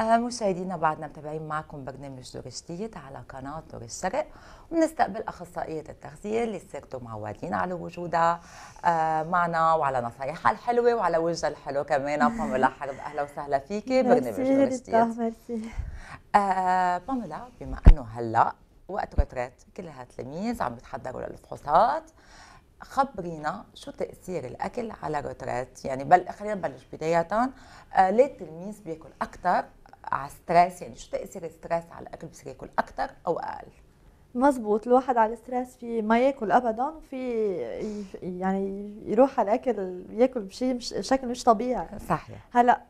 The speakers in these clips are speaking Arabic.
مشاهدينا بعدنا متابعين معكم برنامج دور جديد على قناة دور الشرق ونستقبل أخصائية التغذية اللي صرتوا معودين على وجودها آه، معنا وعلى نصايحها الحلوة وعلى وجهها الحلو كمان باميلا حرب أهلا وسهلا فيكي برنامج دور جديد آه، باميلا بما أنه هلأ وقت رترات كلها تلاميذ عم يتحضروا للفحوصات خبرينا شو تاثير الاكل على الرترات يعني بل خلينا نبلش بدايه آه ليه التلميذ بياكل اكثر على ستريس يعني شو تاثير الستريس على الاكل بصير ياكل اكثر او اقل مزبوط الواحد على الستريس في ما ياكل ابدا وفي يعني يروح على الاكل ياكل بشيء مش شكل مش طبيعي صحيح هلا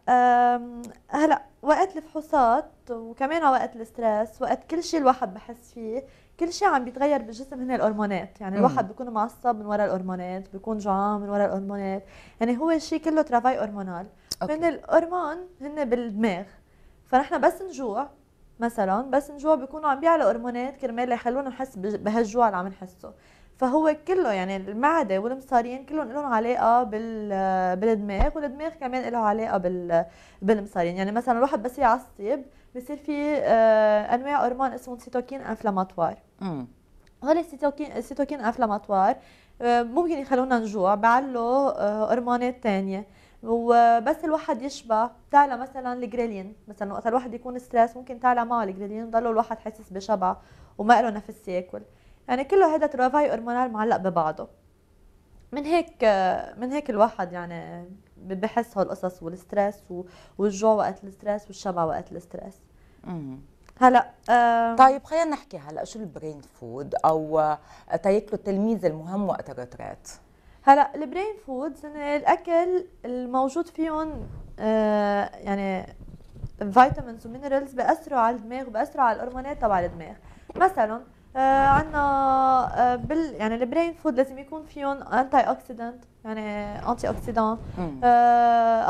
هلا وقت الفحوصات وكمان وقت الستريس وقت كل شيء الواحد بحس فيه كل شيء عم بيتغير بالجسم هن الهرمونات يعني الواحد بيكون معصب من وراء الهرمونات بيكون جوعان من وراء الهرمونات يعني هو شيء كله ترافاي هرمونال من الهرمون هن بالدماغ فنحن بس نجوع مثلا بس نجوع بيكونوا عم بيعلوا هرمونات كرمال يخلونا نحس بهالجوع اللي عم نحسه فهو كله يعني المعدة والمصارين كلهم لهم علاقة بال بالدماغ والدماغ كمان له علاقة بال بالمصارين يعني مثلا الواحد بس يعصب بصير في انواع هرمون اسمهم سيتوكين انفلاماتوار هول السيتوكين السيتوكين انفلاماتوار ممكن يخلونا نجوع بعلو آه، هرمونات ثانيه وبس الواحد يشبع تعلى مثلا الجريلين مثلا وقت الواحد يكون ستريس ممكن تعلى معه الجريلين ضله الواحد حاسس بشبع وما له نفس ياكل يعني كله هذا ترافاي هرمونال معلق ببعضه من هيك من هيك الواحد يعني بحس هالقصص والستريس والجوع وقت الستريس والشبع وقت الستريس هلا آه طيب خلينا نحكي هلا شو البرين فود او تاكلوا التلميذ المهم وقت الرترات هلا البرين فودز الاكل الموجود فيهم آه، يعني فيتامينز ومينرالز بأثروا على الدماغ وبأثروا على الهرمونات تبع الدماغ مثلا آه، عندنا آه، بال يعني البرين فود لازم يكون فيهم انتي اوكسيدنت يعني انتي اوكسيدان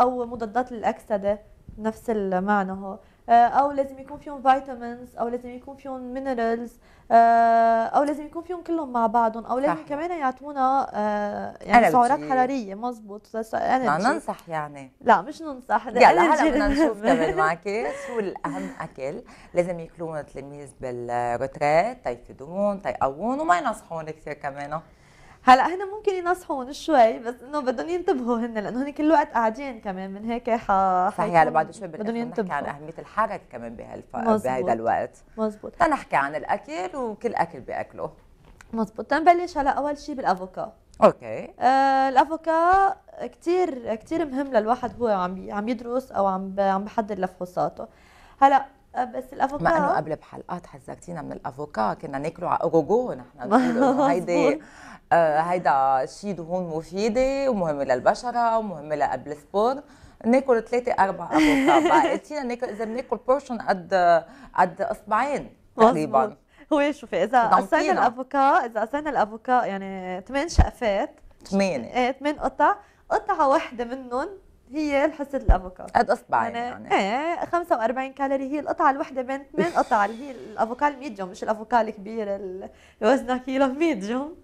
او مضادات للاكسده نفس المعنى هو آه، او لازم يكون فيهم فيتامينز او لازم يكون فيهم مينرالز آه، او لازم يكون فيهم كلهم مع بعضهم او لازم صح. كمان يعطونا آه، يعني سعرات حراريه مزبوط انا ننصح يعني لا مش ننصح يلا هلا بدنا نشوف كمان معك شو الاهم اكل لازم ياكلوه التلاميذ بالريتريت تيفيدوهم تيقوون وما ينصحون كثير كمان هلا هن ممكن ينصحون شوي بس انه بدهم ينتبهوا هن لانه هن كل الوقت قاعدين كمان من هيك ح صحيح هلا بعد شوي بدهم ينتبهوا عن اهميه الحركه كمان بهالف... بهيدا الوقت مزبوط تنحكي عن الاكل وكل اكل باكله مزبوط تنبلش هلا اول شيء بالافوكا اوكي آه الافوكا كثير كثير مهم للواحد هو عم عم يدرس او عم عم بحضر لفحوصاته هلا آه، بس الافوكا مع انه قبل بحلقات حذرتينا من الافوكا كنا ناكله على اوغوغو نحن هيدي آه، هيدا شيء دهون مفيده ومهمه للبشره ومهمه لقبل السبور ناكل ثلاثة أربع أفوكا بقيتينا ناكل إذا بناكل بورشن قد قد إصبعين تقريبا هو شوفي إذا قصينا الأفوكا إذا قصينا الأفوكا يعني ثمان شقفات ثمانية إيه ثمان قطع قطعة واحدة منهم هي الحصة الافوكادو قد اصبعين يعني, يعني, ايه 45 كالوري هي القطعة الوحده بين ثمان قطع اللي هي الافوكادو جم مش الافوكادو الكبير اللي وزنها كيلو ميديوم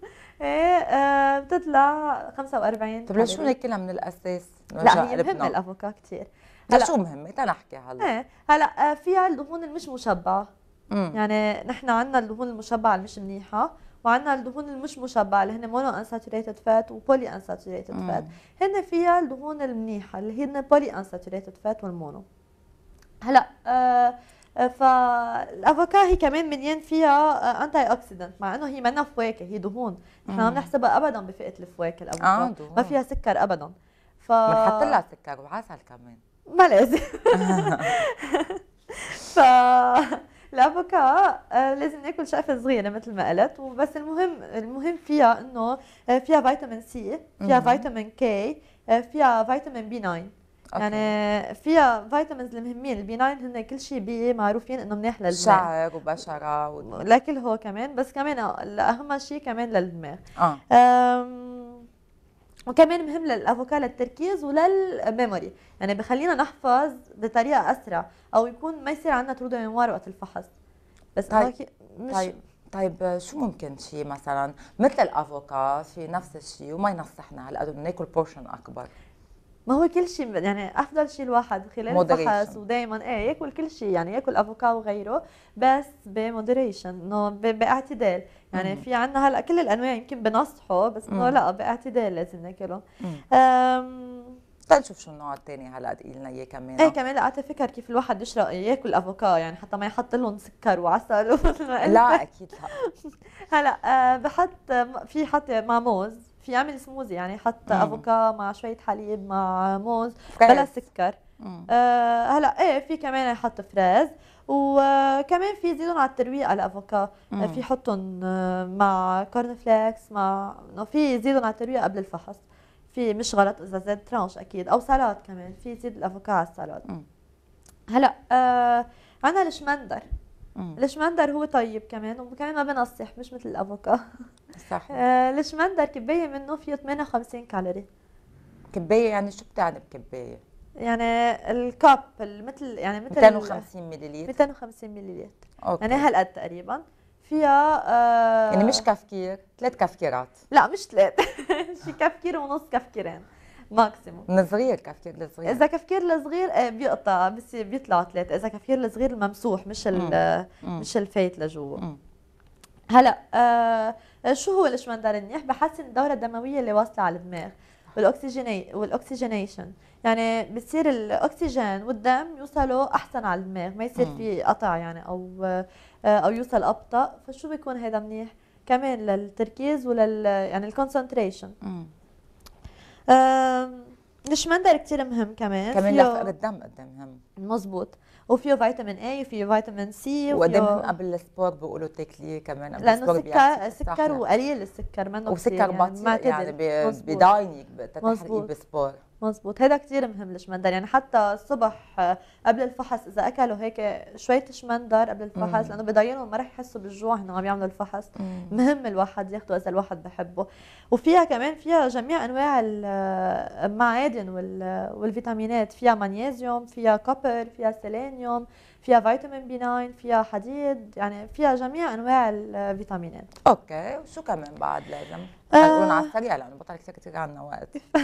ايه آه بتطلع 45 طيب ليش شو ناكلها من الاساس؟ لا هي مهمة الافوكا كثير هلا شو مهمة؟ تنحكي هلا ايه هلا آه، فيها الدهون المش مشبعة يعني نحن عندنا الدهون المشبعة المش منيحة وعندنا الدهون المش مشبعه اللي هن مونو انساتوريتد فات وبولي انساتوريتد فات هن فيها الدهون المنيحه اللي هن بولي انساتوريتد فات والمونو هلا آه, آه، فالافوكا هي كمان مليان فيها انتي آه، اوكسيدنت مع انه هي منا فواكه هي دهون نحن ما بنحسبها ابدا بفئه الفواكه الافوكا آه ما فيها سكر ابدا ف بنحط لها سكر وعسل كمان ما لازم ف الافوكا آه، لازم ناكل شقفه صغيره مثل ما قلت وبس المهم المهم فيها انه آه، فيها فيتامين سي فيها فيتامين كي آه، فيها فيتامين بي 9 أوكي. يعني فيها فيتامينز المهمين البي 9 هن كل شيء بي معروفين انه منيح للدماغ شعر وبشره و... لكل هو كمان بس كمان اهم شيء كمان للدماغ آه. وكمان مهم للافوكا للتركيز وللميموري يعني بخلينا نحفظ بطريقه اسرع او يكون ما يصير عندنا ترودو ميموار وقت الفحص بس طيب. مش طيب. طيب شو ممكن شيء مثلا مثل الافوكا في نفس الشيء وما ينصحنا على قد ناكل بورشن اكبر ما هو كل شيء يعني افضل شيء الواحد خلال الفحص ودائما ايه ياكل كل شيء يعني ياكل افوكا وغيره بس بمودريشن انه باعتدال يعني مم. في عندنا هلا كل الانواع يمكن بنصحه بس انه لا باعتدال لازم ناكله تنشوف شو النوع الثاني هلا تقول لنا اياه كمان ايه كمان لا تفكر كيف الواحد يشرب ياكل افوكا يعني حتى ما يحط لهم سكر وعسل لا اكيد لا هلا آه، بحط في حتى مع موز في يعمل سموزي يعني حتى افوكا مع شويه حليب مع موز فريز. بلا سكر آه هلا ايه في كمان يحط فريز وكمان في يزيدهم على الترويق على الافوكا آه، في يحطهم آه، مع كورن فليكس مع في يزيدهم على الترويق قبل الفحص في مش غلط اذا زاد ترانش اكيد او سلاد كمان في يزيد الافوكا على السلاد هلا آه عندنا الشمندر الشمندر هو طيب كمان وكمان ما بنصح مش مثل الافوكا صح آه، الشمندر كبايه منه فيه 58 كالوري كبايه يعني شو بتعني بكبايه؟ يعني الكاب مثل يعني مثل 250 مللي 250 مللي اوكي يعني هالقد تقريبا فيها آه يعني مش كفكير ثلاث كفكيرات لا مش ثلاث شي كفكير ونص كفكيرين ماكسيموم الصغير كفكير الصغير اذا كفكير الصغير آه، بيقطع بس بيطلع ثلاثه اذا كفكير الصغير الممسوح مش مش الفايت لجوا هلا آه شو هو الاشمندر النيح بحسن الدوره الدمويه اللي واصله على الدماغ والاكسجيني والاكسجينيشن يعني بصير الاكسجين والدم يوصلوا احسن على الدماغ ما يصير في قطع يعني او آه، او يوصل ابطا فشو بيكون هذا منيح كمان للتركيز ولل يعني الكونسنتريشن الشمندر كثير مهم كمان كمان لفقر الدم قدام مهم مزبوط وفيه فيتامين اي وفيه فيتامين سي وقدام مهم قبل السبور بيقولوا تاكليه كمان قبل لانه سكر سكر وقليل السكر منه وسكر يعني بطيء يعني, يعني بداينك بالسبور مزبوط هذا كثير مهم الشمندر يعني حتى الصبح آه، قبل الفحص اذا اكلوا هيك شويه شمندر قبل الفحص لانه بضايقهم ما رح يحسوا بالجوع انه عم يعملوا الفحص مم. مهم الواحد ياخده اذا الواحد بحبه وفيها كمان فيها جميع انواع آه، المعادن آه، والفيتامينات فيها مغنيسيوم فيها كوبر فيها سيلينيوم فيها فيتامين بي 9 فيها حديد يعني فيها جميع انواع الفيتامينات اوكي وشو كمان بعد لازم هنقول آه. على السريع لانه بطل كثير كثير عندنا وقت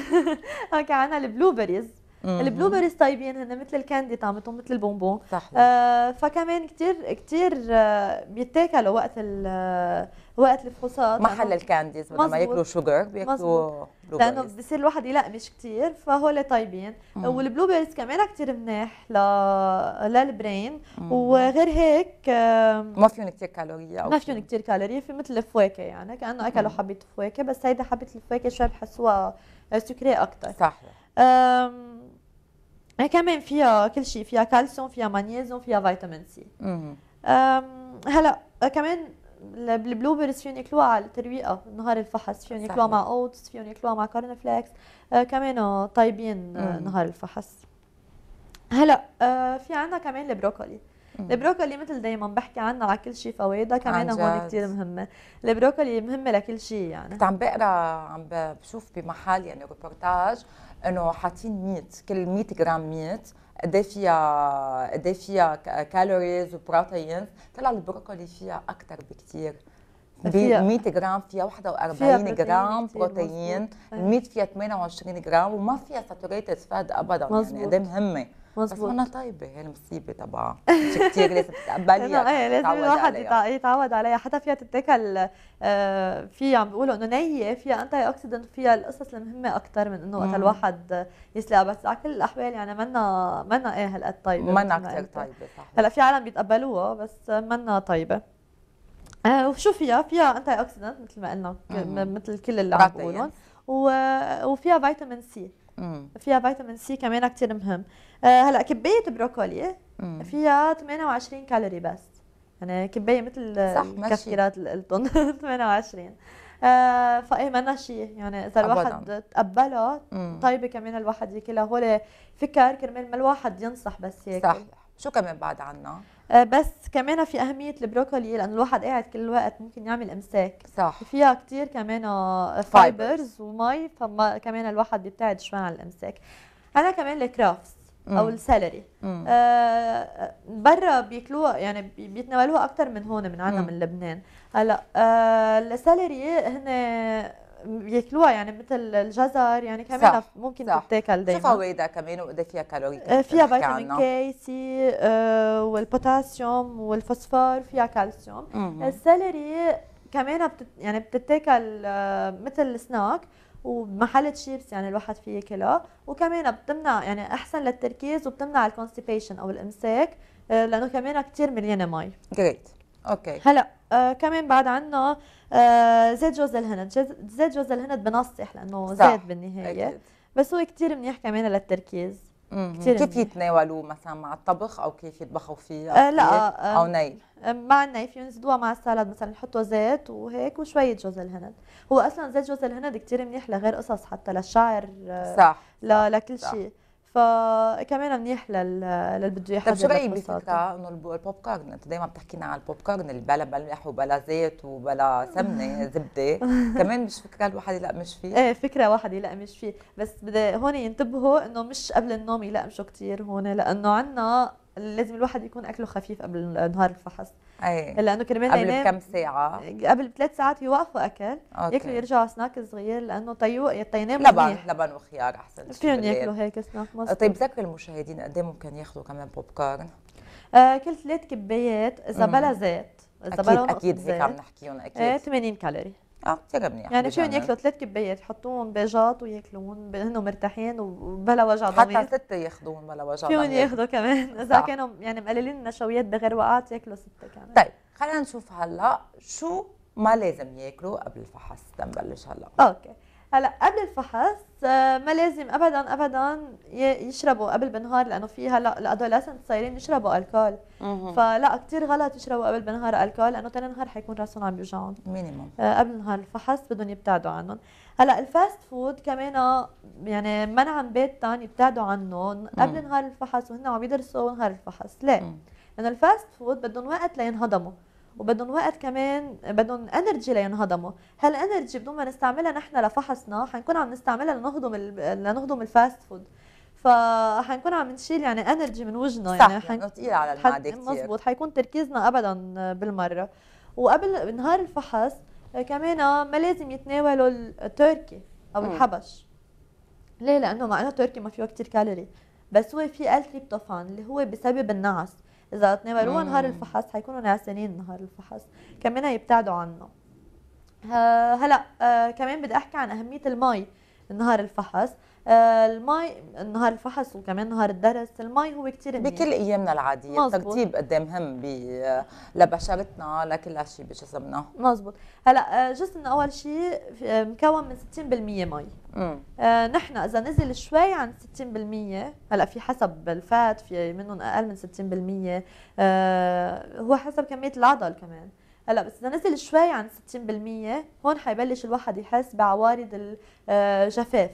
اوكي عندنا البلو بيريز البلوبرز طيبين هن مثل الكاندي طعمتهم مثل البونبون آه فكمان كثير كثير آه بيتاكلوا وقت آه، وقت الفحوصات محل الكانديز بدل ما ياكلوا شوجر بياكلوا لانه بصير الواحد يلقمش كثير فهول طيبين والبلو بيرز كمان كثير مناح ل... للبرين وغير هيك ما فيهم كثير كالوريا ما فيهم كثير كالوريا في مثل الفواكه يعني كانه اكلوا حبه فواكه بس هيدا حبه الفواكه شوي بحسوها سكريه اكثر صحيح كمان فيها كل شيء فيها كالسيوم فيها مغنيزيوم فيها فيتامين سي هلا كمان آه، البلوبرز فيهم ياكلوها على الترويقه آه، نهار الفحص فيهم ياكلوها مع اوتس فيهم ياكلوها مع كورن فليكس آه كمان آه، طيبين مم. نهار الفحص هلا آه في عندنا كمان البروكولي البروكولي مثل دائما بحكي عنها على كل شيء فوائدها كمان هون كثير مهمه البروكولي مهمه لكل شيء يعني كنت عم بقرا عم بشوف بمحل يعني ريبورتاج انه حاطين 100 كل 100 جرام 100 قد فيها قد فيها كالوريز وبروتينز طلع البروكولي فيها اكثر بكثير ب 100 جرام فيها 41 فيها جرام بروتين, ال 100 فيها 28 جرام وما فيها ساتوريتد فاد ابدا مزبوط. يعني قد مهمه مظبوط انا طيبه هي المصيبه تبعها كثير لازم تتقبليها ايه لازم الواحد يتعود عليها حتى فيها تتاكل آه، في عم بيقولوا انه نيه فيها انتي اوكسيدنت فيها القصص المهمه اكثر من انه وقت الواحد يسلقها بس على كل الاحوال يعني منا منا ايه هالقد طيبه منا كثير طيبه صح هلا في عالم بيتقبلوها بس منا طيبه آه، وشو فيها؟ فيها انتي اوكسيدنت مثل ما قلنا مثل كل اللي عم بيقولوا وفيها فيتامين سي فيها فيتامين سي كمان كثير مهم آه، هلا كبايه بروكولي فيها 28 كالوري بس يعني كبايه مثل الكافيرات اللي قلتهم 28 آه فايه منا شيء يعني اذا الواحد تقبله طيبه كمان الواحد ياكلها هو فكر كرمال ما الواحد ينصح بس ياكل صح شو كمان بعد عنا؟ آه، بس كمان في اهميه البروكولي لانه الواحد قاعد كل الوقت ممكن يعمل امساك صح فيها كثير كمان فايبرز آه، ومي فكمان الواحد بيبتعد شوي عن الامساك انا كمان الكرافت او السالري آه برا بياكلوها يعني بيتناولوها اكثر من هون من عندنا من لبنان هلا آه السالري هن بياكلوها يعني مثل الجزر يعني كمان صح. ممكن تتاكل دائما شو فوائدها كمان وقد فيها كالوري آه، فيها فيتامين كي سي والبوتاسيوم والفوسفور فيها كالسيوم السلري كمان بتت يعني بتتاكل آه، مثل السناك ومحل شيبس يعني الواحد فيه ياكلها وكمان بتمنع يعني احسن للتركيز وبتمنع الكونستيبيشن او الامساك آه، لانه كمان كثير مليانه مي جريت اوكي هلا آه كمان بعد عنا آه زيت جوز الهند زيت جوز الهند بنصح لانه زيت بالنهايه أكيد. بس هو كثير منيح كمان للتركيز كثير كيف يتناولوه مثلا مع الطبخ او كيف يطبخوا فيه أو آه لا آه او ني آه، مع الني في يزيدوها مع السلطه مثلا يحطوا زيت وهيك وشويه جوز الهند هو اصلا زيت جوز الهند كثير منيح لغير قصص حتى للشعر آه، صح لكل شيء فكمان منيح لل... للي بده يحضر طيب شو رايك بفكره انه البوب كورن انت دائما بتحكينا على البوب كورن اللي بلا ملح وبلا زيت وبلا سمنه زبده كمان مش فكره الواحد يلقمش فيه ايه فكره واحد يلقمش فيه بس بدي هون ينتبهوا انه مش قبل النوم يلقمشوا كثير هون لانه عندنا لازم الواحد يكون اكله خفيف قبل نهار الفحص أي. لانه كرمال قبل بكم ساعه قبل بثلاث ساعات يوقفوا اكل ياكلوا يرجعوا سناك صغير لانه طيو تينام لبن منيح. لبن وخيار احسن فيهم ياكلوا هيك سناك مصري طيب ذكر المشاهدين قد إيه ممكن ياخذوا كمان بوب كورن آه كل ثلاث كبايات اذا بلا زيت اذا بلا اكيد اكيد هيك عم نحكيهم اكيد 80 آه، كالوري اه كثير يعني فيهم ياكلوا ثلاث كبايات يحطوهم بيجات وياكلون بانهم مرتاحين وبلا وجع ضمير حتى سته ياخذوهم بلا وجع ضمير فيهم ياخذوا كمان اذا كانوا يعني مقللين النشويات بغير وقت ياكلوا سته كمان طيب خلينا نشوف هلا شو ما لازم ياكلوا قبل الفحص تنبلش هلا اوكي هلا قبل الفحص آه، ما لازم ابدا ابدا يشربوا قبل بنهار لانه في هلا الادولسنت صايرين يشربوا الكول فلا كثير غلط يشربوا قبل بنهار الكول لانه ثاني نهار حيكون راسهم عم يوجعهم مينيموم آه، قبل نهار الفحص بدهم يبتعدوا عنهم هلا الفاست فود كمان آه، يعني منعا باتا يبتعدوا عنه قبل نهار الفحص وهن عم يدرسوا نهار الفحص ليه؟ لانه الفاست فود بدهم وقت لينهضموا وبدهم وقت كمان بدهم انرجي لينهضموا هالانرجي بدون ما نستعملها نحن لفحصنا حنكون عم نستعملها لنهضم لنهضم الفاست فود فحنكون عم نشيل يعني انرجي من وجنا يعني صح حن... يعني على المعده كثير مزبوط حيكون تركيزنا ابدا بالمره وقبل نهار الفحص آه، كمان آه، ما لازم يتناولوا التركي او الحبش ليه لانه مع انه التركي ما فيه كثير كالوري بس هو في التريبتوفان اللي هو بسبب النعس اذا تناولوها نهار الفحص حيكونوا نعسانين نهار الفحص كمان يبتعدوا عنه هلا آه، كمان بدي احكي عن اهميه المي نهار الفحص آه، المي نهار الفحص وكمان نهار الدرس المي هو كثير مهم بكل ايامنا العاديه الترتيب قد إيه مهم لبشرتنا لكل شيء بجسمنا مزبوط هلا آه، جسمنا اول شيء آه، مكون من 60% مي آه نحن اذا نزل شوي عن 60% هلا في حسب الفات في منهم اقل من 60% آه هو حسب كميه العضل كمان هلا بس اذا نزل شوي عن 60% هون حيبلش الواحد يحس بعوارض الجفاف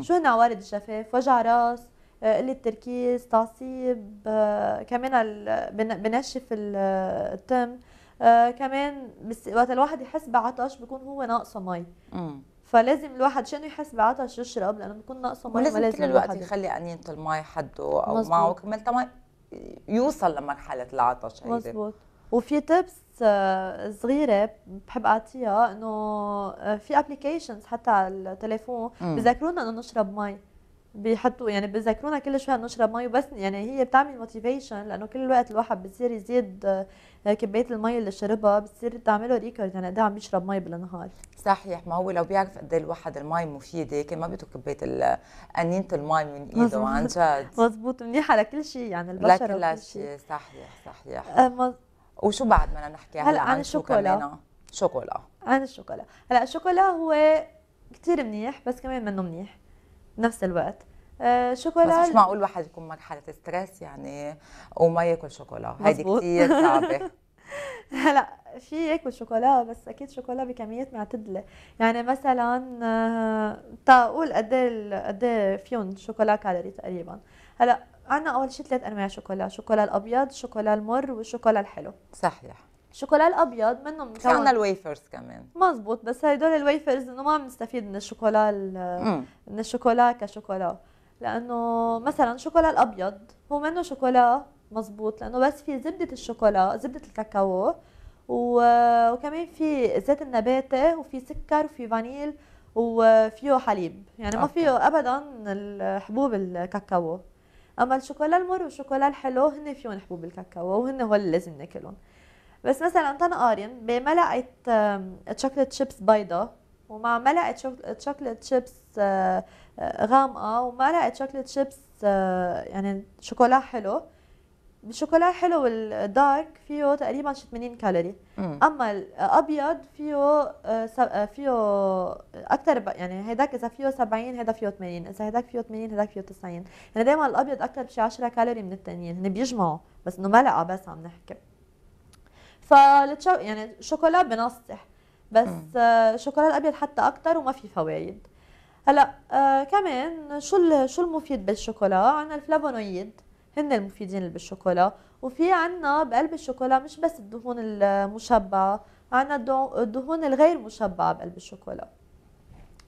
شو هن عوارض الجفاف وجع راس آه، قله تركيز تعصيب آه، كمان بنشف آه، التم كمان وقت الواحد يحس بعطش بيكون هو ناقصه مي فلازم الواحد شنو يحس بعطش يشرب لانه بيكون ناقصه مي ولازم كل الوقت يخلي انينه المي حده او مزبوط. معه كمان يوصل لمرحله العطش هيدي مزبوط وفي تبس صغيره بحب اعطيها انه آه، في ابلكيشنز حتى على التليفون بذكرونا انه نشرب مي بيحطوا يعني بذكرونا كل شوي نشرب مي وبس يعني هي بتعمل موتيفيشن لانه كل الوقت الواحد بصير يزيد آه، كبايه المي اللي شربها بتصير تعمله ريكورد يعني قد عم يشرب مي بالنهار صحيح ما هو لو بيعرف قد إيه الواحد المي مفيده كان ما بده كبايه قنينة المي من ايده عن جد مضبوط منيحه لكل شيء يعني البشره لكل شيء صحيح صحيح آه، وشو بعد بدنا نحكي هلا عن الشوكولا شوكولا عن الشوكولا هلا الشوكولا هو كثير منيح بس كمان منه منيح بنفس الوقت آه، شوكولا بس مش معقول واحد يكون مرحله ستريس يعني وما ياكل شوكولا هيدي كثير صعبه هلا في ياكل شوكولا بس اكيد شوكولا بكميات معتدله يعني مثلا تقول آه، قد ايه قد ايه فيهم شوكولا كالوري تقريبا هلا عندنا اول شيء ثلاث انواع شوكولا شوكولا الابيض شوكولا المر والشوكولا الحلو صحيح الشوكولا الابيض منه مكون عندنا الويفرز كمان مزبوط بس هدول الويفرز انه ما بنستفيد من الشوكولا من الشوكولا كشوكولا لانه مثلا شوكولا الابيض هو منه شوكولا مزبوط لانه بس في زبده الشوكولا زبده الكاكاو وكمان في زيت النباتي وفي سكر وفي فانيل وفيه حليب يعني أوكي. ما فيه ابدا الحبوب الكاكاو اما الشوكولا المر والشوكولا الحلو هن فيهم حبوب الكاكاو وهن هول اللي لازم ناكلهم بس مثلا تنقارن بملقه تشوكلت شيبس بيضة ومع ملعقه تشوكلت شيبس غامقه وملقه تشوكلت شيبس يعني شوكولا حلو الشوكولا حلو الدارك فيه تقريبا 80 كالوري اما الابيض فيه آه، آه، فيه اكثر يعني هداك اذا فيه 70 هذا فيه 80 اذا هداك فيه 80 هداك فيه 90 يعني دائما الابيض اكثر بشي 10 كالوري من الثانيين هن يعني بيجمعوا بس انه ملعقه بس عم نحكي فالتشو يعني الشوكولا بنصح بس الشوكولا آه، الابيض حتى اكثر وما في فوايد هلا آه كمان شو شو المفيد بالشوكولا عندنا الفلافونويد هن المفيدين بالشوكولا وفي عنا بقلب الشوكولا مش بس الدهون المشبعه عنا الدهون الغير مشبعه بقلب الشوكولا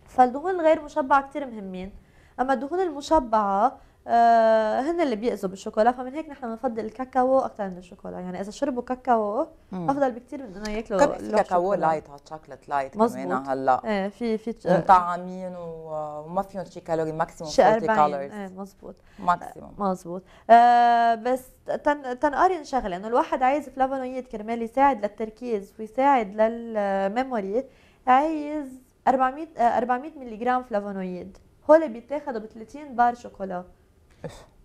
فالدهون الغير مشبعه كتير مهمين اما الدهون المشبعه آه، هن اللي بيأذوا بالشوكولا فمن هيك نحن بنفضل الكاكاو اكثر من الشوكولا يعني اذا شربوا كاكاو افضل بكثير من انه ياكلوا كاكاو لايت على تشوكلت لايت كمان هلا ايه في في مطعمين وما فيهم شي كالوري ماكسيموم 40 كالوريز ايه مزبوط ماكسيموم مزبوط آه بس تن تنقارن شغله انه الواحد عايز فلافونويد كرمال يساعد للتركيز ويساعد للميموري عايز 400 400 ملغ فلافونويد هول بيتاخذوا ب 30 بار شوكولا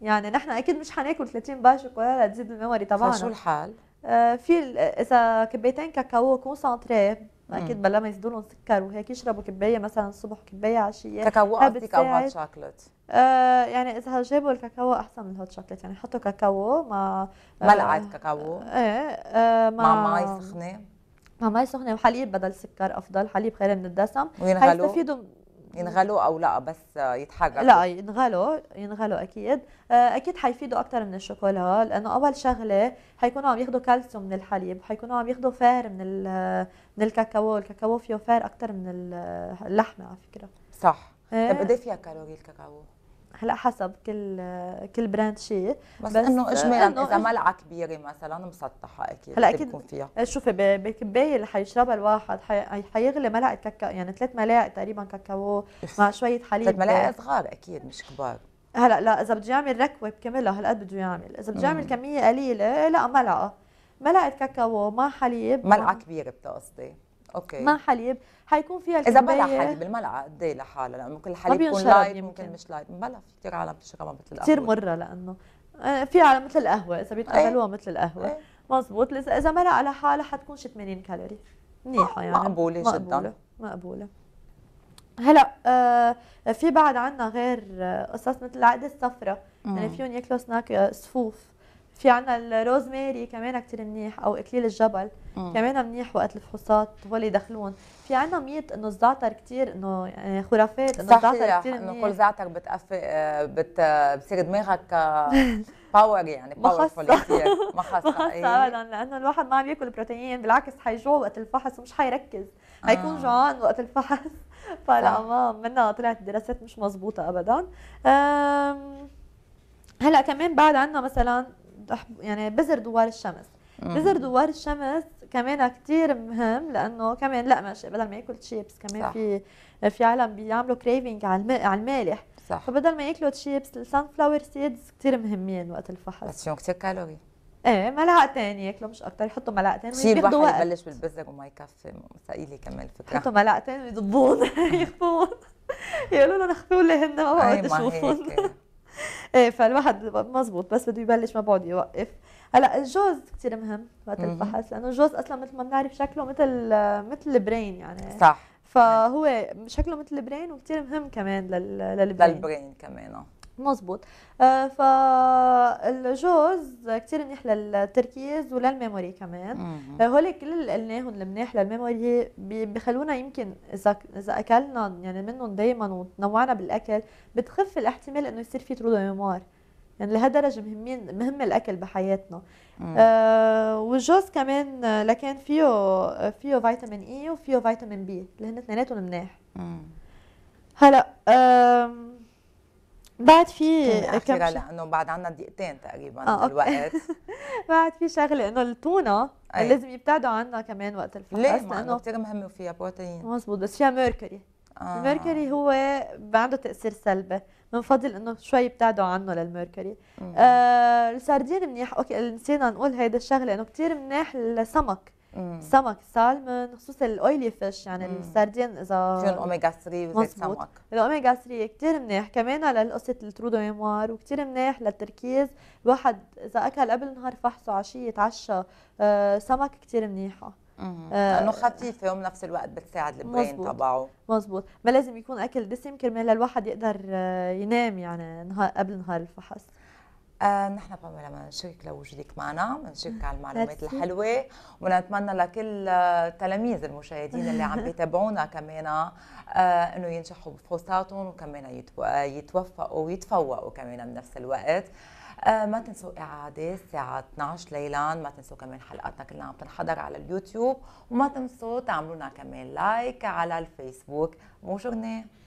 يعني نحن اكيد مش حناكل 30 باشه كولا لتزيد الميموري تبعنا فشو الحال؟ آه، في اذا كبيتين كاكاو كونسنتري اكيد بلا ما يزيدوا لهم سكر وهيك يشربوا كبايه مثلا الصبح كبايه عشيه كاكاو قصدك او هوت شوكليت آه، يعني اذا جابوا الكاكاو احسن من الهوت شوكليت يعني حطوا كاكاو مع آه، ملعقه كاكاو ايه مع, ماي مي سخنه مع مي سخنه وحليب بدل سكر افضل حليب خير من الدسم وينغلوا ينغلوا او لا بس يتحجر لا ينغلوا ينغلوا اكيد آه، اكيد حيفيدوا اكثر من الشوكولا لانه اول شغله حيكونوا عم ياخذوا كالسيوم من الحليب حيكونوا عم ياخذوا فير من من الكاكاو الكاكاو فيه فير اكثر من اللحمه على فكره صح آه. طب قد إيه فيها كالوري الكاكاو هلا حسب كل كل براند شيء بس, بس انه اجمالا إنه اذا ملعقه كبيره مثلا مسطحه اكيد هلا اكيد فيها إيه، شوفي بكبايه اللي حيشربها الواحد حيغلي ملعقه كاكاو يعني ثلاث ملاعق تقريبا كاكاو مع شويه حليب ثلاث ملاعق صغار اكيد مش كبار هلا لا اذا بده يعمل ركوه بكملها هالقد بده يعمل اذا بده يعمل كميه قليله لا ملعقه ملعقه كاكاو مع حليب ملعقه كبيره بتقصدي اوكي مع حليب حيكون فيها اذا بلا حليب الملعقه قد ايه لحالها لانه كل حليب يكون لايت ممكن, مش لايت بلا في كثير عالم بتشربها مثل القهوه كثير مره لانه آه، في عالم مثل القهوه اذا بيتقبلوها إيه. مثل القهوه ايه؟ مزبوط اذا ملعقه لحالها حتكون شي 80 كالوري منيحه يعني مقبوله, مقبولة جدا مقبوله هلا آه، في بعد عندنا غير آه، قصص مثل العقد الصفراء يعني فيهم ياكلوا سناك صفوف في عنا الروزماري كمان كتير منيح او اكليل الجبل مم. كمان منيح وقت الفحوصات اللي يدخلون في عنا ميت انه الزعتر كتير انه يعني خرافات انه الزعتر كتير منيح انه كل زعتر بتقفي آه، بت بصير دماغك باور آه، يعني باورفول كثير ما خاصة إيه؟ ابدا لانه الواحد ما عم ياكل بروتين بالعكس حيجوع وقت الفحص ومش حيركز حيكون آه. جوعان وقت الفحص فلا ما منها طلعت دراسات مش مزبوطة ابدا هلا كمان بعد عنا مثلا يعني بذر دوار الشمس آه. بذر دوار الشمس كمان كثير مهم لانه كمان لا ماشي بدل ما ياكل تشيبس كمان صح. في في عالم بيعملوا كريفنج على المالح صح فبدل ما ياكلوا تشيبس السان فلاور سيدز كثير مهمين وقت الفحص بس شو كثير كالوري ايه ملعقتين ياكلوا مش اكثر يحطوا ملعقتين كثير بحر يبلش بالبزر وما يكفي ثقيله كمان الفكره يحطوا ملعقتين ويضبون يخفون يقولوا لهم اخفوا لي هن ما بقعد اشوفهم إيه، ايه فالواحد مزبوط بس بده يبلش ما بعد يوقف هلا الجوز كثير مهم وقت الفحص لانه الجوز اصلا مثل ما بنعرف شكله مثل مثل البرين يعني صح فهو شكله مثل البرين وكثير مهم كمان للبرين للبرين كمان آه. مظبوط آه فالجوز كثير آه، منيح للتركيز وللميموري كمان آه هول كل اللي قلناهم المناح للميموري بخلونا يمكن اذا اذا اكلنا يعني منهم دائما وتنوعنا بالاكل بتخف الاحتمال انه يصير في ترو ميموار يعني لهالدرجه مهمين مهم الاكل بحياتنا آه والجوز كمان آه، لكان فيه آه، فيه فيتامين اي وفيه فيتامين بي اللي هن اثنيناتهم مناح هلا آه بعد في كم لانه بعد عنا دقيقتين تقريبا آه الوقت بعد في شغله انه التونه أيه. لازم يبتعدوا عنها كمان وقت الفحص ليه؟ لانه كثير مهمه وفيها بروتين مزبوط بس فيها ميركوري آه. الميركوري هو عنده تاثير سلبي بنفضل انه شوي يبتعدوا عنه للميركوري آه السردين منيح اوكي نسينا نقول هيدا الشغله انه كثير منيح للسمك سمك السالمون خصوصا الاويلي فيش يعني السردين اذا فيهم اوميجا 3 وزيت سمك الاوميجا 3 كثير منيح كمان الترو الترودو ميموار وكثير منيح للتركيز الواحد اذا اكل قبل النهار فحصه عشيه يتعشى آه سمك كثير منيحه آه، لانه خفيفه وبنفس الوقت بتساعد البرين تبعه مزبوط ما لازم يكون اكل دسم كرمال الواحد يقدر آه، ينام يعني نهار قبل نهار الفحص آه، نحن لما نشكرك لوجودك معنا بنشكرك على المعلومات الحلوة ونتمنى لكل تلاميذ المشاهدين اللي عم بيتابعونا كمان آه، انه ينجحوا بفرصاتهم وكمان يتوفقوا ويتفوقوا كمان بنفس الوقت آه، ما تنسوا إعادة الساعة 12 ليلا ما تنسوا كمان حلقاتنا كلها عم تنحضر على اليوتيوب وما تنسوا تعملونا كمان لايك على الفيسبوك مو شغنة